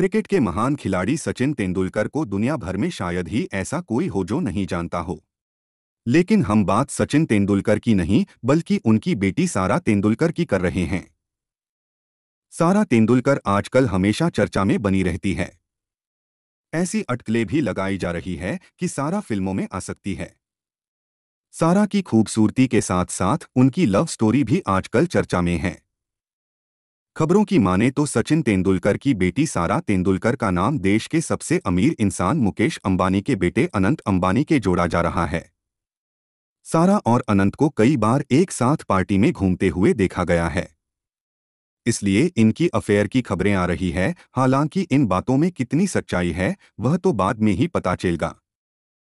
cricket के महान खिलाड़ी सचिन तेंदुलकर को दुनिया भर में शायद ही ऐसा कोई हो जो नहीं जानता हो लेकिन हम बात सचिन तेंदुलकर की नहीं बल्कि उनकी बेटी सारा तेंदुलकर की कर रहे हैं सारा तेंदुलकर आजकल हमेशा चर्चा में बनी रहती है ऐसी अटकलें भी लगाई जा रही है कि सारा फिल्मों में आ सकती है सारा की खूबसूरती के साथ साथ उनकी लव स्टोरी भी आजकल चर्चा में है खबरों की माने तो सचिन तेंदुलकर की बेटी सारा तेंदुलकर का नाम देश के सबसे अमीर इंसान मुकेश अंबानी के बेटे अनंत अंबानी के जोड़ा जा रहा है सारा और अनंत को कई बार एक साथ पार्टी में घूमते हुए देखा गया है इसलिए इनकी अफेयर की खबरें आ रही है हालांकि इन बातों में कितनी सच्चाई है वह तो बाद में ही पता चलेगा